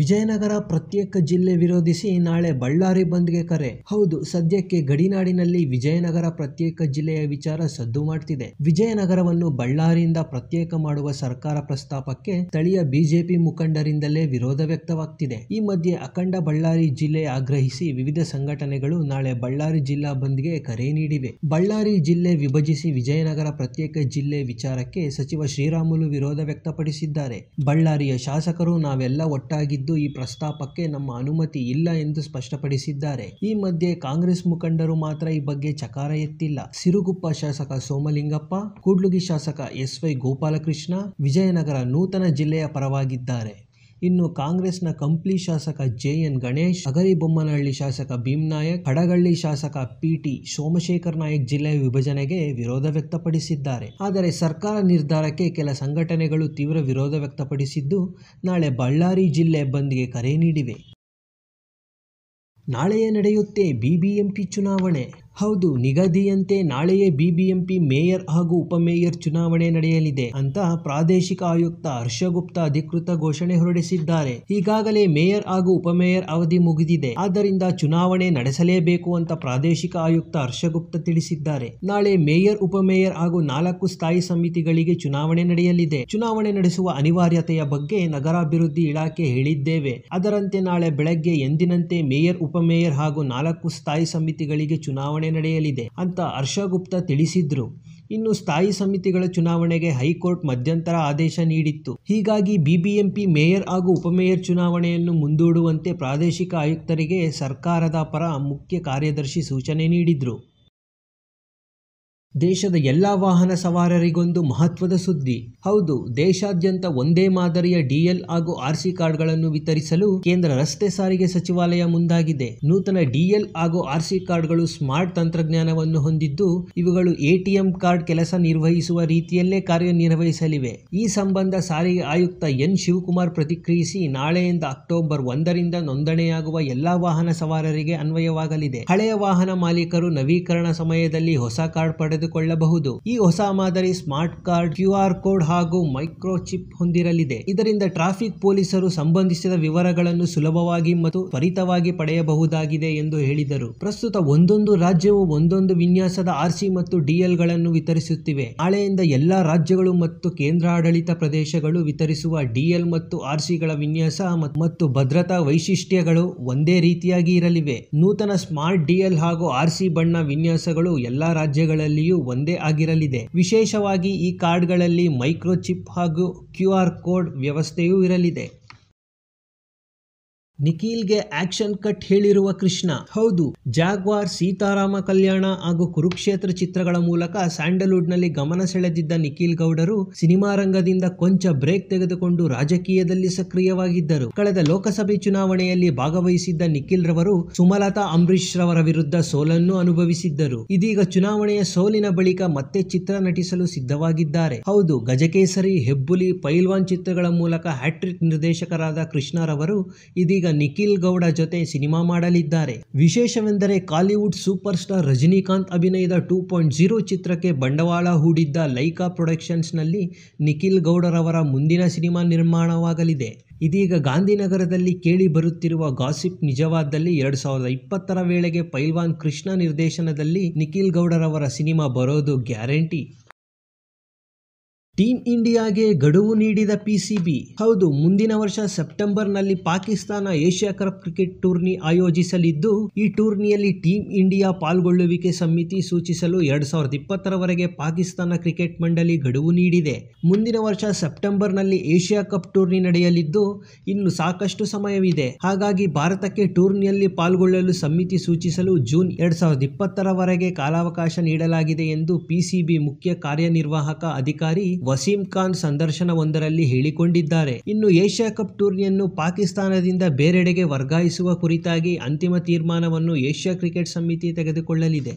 ವಿಜಯನಗರ ಪ್ರತ್ಯೇಕ ಜಿಲ್ಲೆ ವಿರೋಧಿಸಿ ನಾಳೆ ಬಳ್ಳಾರಿ ಬಂದ್ಗೆ ಕರೆ ಹೌದು ಸದ್ಯಕ್ಕೆ ಗಡಿನಾಡಿನಲ್ಲಿ ವಿಜಯನಗರ ಪ್ರತ್ಯೇಕ ಜಿಲ್ಲೆಯ ವಿಚಾರ ಸದ್ದು ಮಾಡ್ತಿದೆ ವಿಜಯನಗರವನ್ನು ಬಳ್ಳಾರಿಯಿಂದ ಪ್ರತ್ಯೇಕ ಮಾಡುವ ಸರ್ಕಾರ ಪ್ರಸ್ತಾಪಕ್ಕೆ ಸ್ಥಳೀಯ ಬಿಜೆಪಿ ಮುಖಂಡರಿಂದಲೇ ವಿರೋಧ ವ್ಯಕ್ತವಾಗ್ತಿದೆ ಈ ಮಧ್ಯೆ ಅಖಂಡ ಬಳ್ಳಾರಿ ಜಿಲ್ಲೆ ಆಗ್ರಹಿಸಿ ವಿವಿಧ ಸಂಘಟನೆಗಳು ನಾಳೆ ಬಳ್ಳಾರಿ ಜಿಲ್ಲಾ ಬಂದ್ಗೆ ಕರೆ ನೀಡಿವೆ ಬಳ್ಳಾರಿ ಜಿಲ್ಲೆ ವಿಭಜಿಸಿ ವಿಜಯನಗರ ಪ್ರತ್ಯೇಕ ಜಿಲ್ಲೆ ವಿಚಾರಕ್ಕೆ ಸಚಿವ ಶ್ರೀರಾಮುಲು ವಿರೋಧ ವ್ಯಕ್ತಪಡಿಸಿದ್ದಾರೆ ಬಳ್ಳಾರಿಯ ಶಾಸಕರು ನಾವೆಲ್ಲ ಒಟ್ಟಾಗಿದ್ದು ಇದ್ದು ಈ ಪ್ರಸ್ತಾಪಕ್ಕೆ ನಮ್ಮ ಅನುಮತಿ ಇಲ್ಲ ಎಂದು ಸ್ಪಷ್ಟಪಡಿಸಿದ್ದಾರೆ ಈ ಮಧ್ಯೆ ಕಾಂಗ್ರೆಸ್ ಮುಖಂಡರು ಮಾತ್ರ ಈ ಬಗ್ಗೆ ಚಕಾರ ಎತ್ತಿಲ್ಲ ಸಿರುಗುಪ್ಪ ಶಾಸಕ ಸೋಮಲಿಂಗಪ್ಪ ಕೂಡ್ಲುಗಿ ಶಾಸಕ ಎಸ್ ವೈ ಗೋಪಾಲಕೃಷ್ಣ ವಿಜಯನಗರ ನೂತನ ಜಿಲ್ಲೆಯ ಪರವಾಗಿದ್ದಾರೆ ಇನ್ನು ಕಾಂಗ್ರೆಸ್ನ ಕಂಪ್ಲಿ ಶಾಸಕ ಜೆ ಎನ್ ಗಣೇಶ್ ಅಗರಿಬೊಮ್ಮನಹಳ್ಳಿ ಶಾಸಕ ಭೀಮ್ನಾಯಕ್ ಹಡಗಳ್ಳಿ ಶಾಸಕ ಪಿಟಿ ಸೋಮಶೇಖರ್ ನಾಯಕ್ ಜಿಲ್ಲೆಯ ವಿಭಜನೆಗೆ ವಿರೋಧ ವ್ಯಕ್ತಪಡಿಸಿದ್ದಾರೆ ಆದರೆ ಸರ್ಕಾರ ನಿರ್ಧಾರಕ್ಕೆ ಕೆಲ ಸಂಘಟನೆಗಳು ತೀವ್ರ ವಿರೋಧ ವ್ಯಕ್ತಪಡಿಸಿದ್ದು ನಾಳೆ ಬಳ್ಳಾರಿ ಜಿಲ್ಲೆ ಬಂದ್ಗೆ ಕರೆ ನೀಡಿವೆ ನಾಳೆಯೇ ನಡೆಯುತ್ತೆ ಬಿಬಿಎಂಪಿ ಚುನಾವಣೆ ಹೌದು ನಿಗದಿಯಂತೆ ನಾಳೆಯೇ ಬಿಬಿಎಂಪಿ ಮೇಯರ್ ಹಾಗೂ ಉಪಮೇಯರ್ ಚುನಾವಣೆ ನಡೆಯಲಿದೆ ಅಂತ ಪ್ರಾದೇಶಿಕ ಆಯುಕ್ತ ಹರ್ಷಗುಪ್ತ ಅಧಿಕೃತ ಘೋಷಣೆ ಹೊರಡಿಸಿದ್ದಾರೆ ಈಗಾಗಲೇ ಮೇಯರ್ ಹಾಗೂ ಉಪಮೇಯರ್ ಅವಧಿ ಮುಗಿದಿದೆ ಆದ್ದರಿಂದ ಚುನಾವಣೆ ನಡೆಸಲೇಬೇಕು ಅಂತ ಪ್ರಾದೇಶಿಕ ಆಯುಕ್ತ ಹರ್ಷಗುಪ್ತ ತಿಳಿಸಿದ್ದಾರೆ ನಾಳೆ ಮೇಯರ್ ಉಪಮೇಯರ್ ಹಾಗೂ ನಾಲ್ಕು ಸ್ಥಾಯಿ ಸಮಿತಿಗಳಿಗೆ ಚುನಾವಣೆ ನಡೆಯಲಿದೆ ಚುನಾವಣೆ ನಡೆಸುವ ಅನಿವಾರ್ಯತೆಯ ಬಗ್ಗೆ ನಗರಾಭಿವೃದ್ಧಿ ಇಲಾಖೆ ಹೇಳಿದ್ದೇವೆ ಅದರಂತೆ ನಾಳೆ ಬೆಳಗ್ಗೆ ಎಂದಿನಂತೆ ಮೇಯರ್ ಉಪಮೇಯರ್ ಹಾಗೂ ನಾಲ್ಕು ಸ್ಥಾಯಿ ಸಮಿತಿಗಳಿಗೆ ಚುನಾವಣೆ ನಡೆಯಲಿದೆ ಅಂತ ಹರ್ಷ ಗುಪ್ತಾ ತಿಳಿಸಿದ್ರು ಇನ್ನು ಸ್ಥಾಯಿ ಸಮಿತಿಗಳ ಚುನಾವಣೆಗೆ ಹೈಕೋರ್ಟ್ ಮಧ್ಯಂತರ ಆದೇಶ ನೀಡಿತ್ತು ಹೀಗಾಗಿ ಬಿಬಿಎಂಪಿ ಮೇಯರ್ ಹಾಗೂ ಉಪಮೇಯರ್ ಚುನಾವಣೆಯನ್ನು ಮುಂದೂಡುವಂತೆ ಪ್ರಾದೇಶಿಕ ಆಯುಕ್ತರಿಗೆ ಸರ್ಕಾರದ ಪರ ಮುಖ್ಯ ಕಾರ್ಯದರ್ಶಿ ಸೂಚನೆ ನೀಡಿದ್ರು ದೇಶದ ಎಲ್ಲಾ ವಾಹನ ಸವಾರರಿಗೊಂದು ಮಹತ್ವದ ಸುದ್ದಿ ಹೌದು ದೇಶಾದ್ಯಂತ ಒಂದೇ ಮಾದರಿಯ ಡಿಎಲ್ ಹಾಗೂ ಆರ್ಸಿ ಕಾರ್ಡ್ಗಳನ್ನು ವಿತರಿಸಲು ಕೇಂದ್ರ ರಸ್ತೆ ಸಾರಿಗೆ ಸಚಿವಾಲಯ ಮುಂದಾಗಿದೆ ನೂತನ ಡಿಎಲ್ ಹಾಗೂ ಆರ್ಸಿ ಕಾರ್ಡ್ಗಳು ಸ್ಮಾರ್ಟ್ ತಂತ್ರಜ್ಞಾನವನ್ನು ಹೊಂದಿದ್ದು ಇವುಗಳು ಎಟಿಎಂ ಕಾರ್ಡ್ ಕೆಲಸ ನಿರ್ವಹಿಸುವ ರೀತಿಯಲ್ಲೇ ಕಾರ್ಯನಿರ್ವಹಿಸಲಿವೆ ಈ ಸಂಬಂಧ ಸಾರಿಗೆ ಆಯುಕ್ತ ಎನ್ ಶಿವಕುಮಾರ್ ಪ್ರತಿಕ್ರಿಯಿಸಿ ನಾಳೆಯಿಂದ ಅಕ್ಟೋಬರ್ ಒಂದರಿಂದ ನೋಂದಣಿಯಾಗುವ ಎಲ್ಲಾ ವಾಹನ ಸವಾರರಿಗೆ ಅನ್ವಯವಾಗಲಿದೆ ಹಳೆಯ ವಾಹನ ಮಾಲೀಕರು ನವೀಕರಣ ಸಮಯದಲ್ಲಿ ಹೊಸ ಕಾರ್ಡ್ ಪಡೆ ಪಡೆದುಕೊಳ್ಳಬಹುದು ಈ ಹೊಸ ಮಾದರಿ smart card Q R code ಹಾಗೂ ಮೈಕ್ರೋ ಚಿಪ್ ಹೊಂದಿರಲಿದೆ ಇದರಿಂದ ಟ್ರಾಫಿಕ್ ಪೊಲೀಸರು ಸಂಬಂಧಿಸಿದ ವಿವರಗಳನ್ನು ಸುಲಭವಾಗಿ ಮತ್ತು ತ್ವರಿತವಾಗಿ ಪಡೆಯಬಹುದಾಗಿದೆ ಎಂದು ಹೇಳಿದರು ಪ್ರಸ್ತುತ ಒಂದೊಂದು ರಾಜ್ಯವು ಒಂದೊಂದು ವಿನ್ಯಾಸದ ಆರ್ಸಿ ಮತ್ತು ಡಿಎಲ್ ಗಳನ್ನು ವಿತರಿಸುತ್ತಿವೆ ನಾಳೆಯಿಂದ ಎಲ್ಲಾ ರಾಜ್ಯಗಳು ಮತ್ತು ಕೇಂದ್ರಾಡಳಿತ ಪ್ರದೇಶಗಳು ವಿತರಿಸುವ ಡಿಎಲ್ ಮತ್ತು ಆರ್ಸಿಗಳ ವಿನ್ಯಾಸ ಮತ್ತು ಭದ್ರತಾ ವೈಶಿಷ್ಟ್ಯಗಳು ಒಂದೇ ರೀತಿಯಾಗಿ ಇರಲಿವೆ ನೂತನ ಸ್ಮಾರ್ಟ್ ಡಿಎಲ್ ಹಾಗೂ ಆರ್ಸಿ ಬಣ್ಣ ವಿನ್ಯಾಸಗಳು ಎಲ್ಲಾ ರಾಜ್ಯಗಳಲ್ಲಿಯೂ ಬೆಲೆಯೂ ಒಂದೇ ಆಗಿರಲಿದೆ ವಿಶೇಷವಾಗಿ ಈ ಕಾರ್ಡ್ಗಳಲ್ಲಿ ಮೈಕ್ರೋ ಚಿಪ್ ಹಾಗೂ ಕ್ಯೂ ಕೋಡ್ ವ್ಯವಸ್ಥೆಯೂ ಇರಲಿದೆ ನಿಖಿಲ್ಗೆ ಆಕ್ಷನ್ ಕಟ್ ಹೇಳಿರುವ ಕೃಷ್ಣ ಹೌದು ಜಾಗ್ವಾರ್ ಸೀತಾರಾಮ ಕಲ್ಯಾಣ ಹಾಗೂ ಕುರುಕ್ಷೇತ್ರ ಚಿತ್ರಗಳ ಮೂಲಕ ಸ್ಯಾಂಡಲ್ವುಡ್ ನಲ್ಲಿ ಗಮನ ಸೆಳೆದಿದ್ದ ನಿಖಿಲ್ ಗೌಡರು ಸಿನಿಮಾ ರಂಗದಿಂದ ಕೊಂಚ ಬ್ರೇಕ್ ತೆಗೆದುಕೊಂಡು ರಾಜಕೀಯದಲ್ಲಿ ಸಕ್ರಿಯವಾಗಿದ್ದರು ಕಳೆದ ಲೋಕಸಭೆ ಚುನಾವಣೆಯಲ್ಲಿ ಭಾಗವಹಿಸಿದ್ದ ನಿಖಿಲ್ ರವರು ಸುಮಲತಾ ಅಂಬರೀಶ್ ರವರ ವಿರುದ್ಧ ಸೋಲನ್ನು ಅನುಭವಿಸಿದ್ದರು ಇದೀಗ ಚುನಾವಣೆಯ ಸೋಲಿನ ಬಳಿಕ ಮತ್ತೆ ಚಿತ್ರ ನಟಿಸಲು ಸಿದ್ಧವಾಗಿದ್ದಾರೆ ಹೌದು ಗಜಕೇಸರಿ ಹೆಬ್ಬುಲಿ ಪೈಲ್ವಾನ್ ಚಿತ್ರಗಳ ಮೂಲಕ ಹ್ಯಾಟ್ರಿಕ್ ನಿರ್ದೇಶಕರಾದ ಕೃಷ್ಣರವರು ಇದೀಗ ನಿಖಿಲ್ ಗೌಡ ಜೊತೆ ಸಿನಿಮಾ ಮಾಡಲಿದ್ದಾರೆ ವಿಶೇಷವೆಂದರೆ ಕಾಲಿವುಡ್ ಸೂಪರ್ ಸ್ಟಾರ್ ರಜನಿಕಾಂತ್ ಅಭಿನಯದ ಟೂ ಪಾಯಿಂಟ್ ಜೀರೋ ಚಿತ್ರಕ್ಕೆ ಬಂಡವಾಳ ಹೂಡಿದ್ದ ಲೈಕಾ ಪ್ರೊಡಕ್ಷನ್ಸ್ನಲ್ಲಿ ನಿಖಿಲ್ ಗೌಡರವರ ಮುಂದಿನ ಸಿನಿಮಾ ನಿರ್ಮಾಣವಾಗಲಿದೆ ಇದೀಗ ಗಾಂಧಿನಗರದಲ್ಲಿ ಕೇಳಿ ಬರುತ್ತಿರುವ ಗಾಸಿಪ್ ನಿಜವಾದಲ್ಲಿ ಎರಡು ಸಾವಿರದ ಇಪ್ಪತ್ತರ ವೇಳೆಗೆ ಪೈಲ್ವಾನ್ ಕೃಷ್ಣ ನಿರ್ದೇಶನದಲ್ಲಿ ನಿಖಿಲ್ ಗೌಡರವರ ಸಿನಿಮಾ ಬರೋದು ಗ್ಯಾರಂಟಿ ಟೀಮ್ ಇಂಡಿಯಾಗೆ ಗಡುವು ನೀಡಿದ ಪಿಸಿಬಿ ಹೌದು ಮುಂದಿನ ವರ್ಷ ಸೆಪ್ಟೆಂಬರ್ನಲ್ಲಿ Pakistan Asia cup cricket tourney ಆಯೋಜಿಸಲಿದ್ದು ಈ ಟೂರ್ನಿಯಲ್ಲಿ ಟೀಂ ಇಂಡಿಯಾ ಪಾಲ್ಗೊಳ್ಳುವಿಕೆ ಸಮಿತಿ ಸೂಚಿಸಲು ಎರಡ್ ಸಾವಿರದ ಇಪ್ಪತ್ತರವರೆಗೆ ಪಾಕಿಸ್ತಾನ ಕ್ರಿಕೆಟ್ ಮಂಡಳಿ ಗಡುವು ನೀಡಿದೆ ಮುಂದಿನ ವರ್ಷ ಸೆಪ್ಟೆಂಬರ್ನಲ್ಲಿ ಏಷ್ಯಾ ಕಪ್ ಟೂರ್ನಿ ನಡೆಯಲಿದ್ದು ಇನ್ನು ಸಾಕಷ್ಟು ಸಮಯವಿದೆ ಹಾಗಾಗಿ ಭಾರತಕ್ಕೆ ಟೂರ್ನಿಯಲ್ಲಿ ಪಾಲ್ಗೊಳ್ಳಲು ಸಮಿತಿ ಸೂಚಿಸಲು ಜೂನ್ ಎರಡ್ ಸಾವಿರದ ಇಪ್ಪತ್ತರವರೆಗೆ ಕಾಲಾವಕಾಶ ನೀಡಲಾಗಿದೆ ಎಂದು ಪಿಸಿಬಿ ಮುಖ್ಯ ಕಾರ್ಯನಿರ್ವಾಹಕ ಅಧಿಕಾರಿ ವಸೀಂ ಖಾನ್ ಸಂದರ್ಶನವೊಂದರಲ್ಲಿ ಹೇಳಿಕೊಂಡಿದ್ದಾರೆ ಇನ್ನು ಏಷ್ಯಾ ಕಪ್ ಟೂರ್ನಿಯನ್ನು ಪಾಕಿಸ್ತಾನದಿಂದ ಬೇರೆಡೆಗೆ ವರ್ಗಾಯಿಸುವ ಕುರಿತಾಗಿ ಅಂತಿಮ ತೀರ್ಮಾನವನ್ನು ಏಷ್ಯಾ ಕ್ರಿಕೆಟ್ ಸಮಿತಿ ತೆಗೆದುಕೊಳ್ಳಲಿದೆ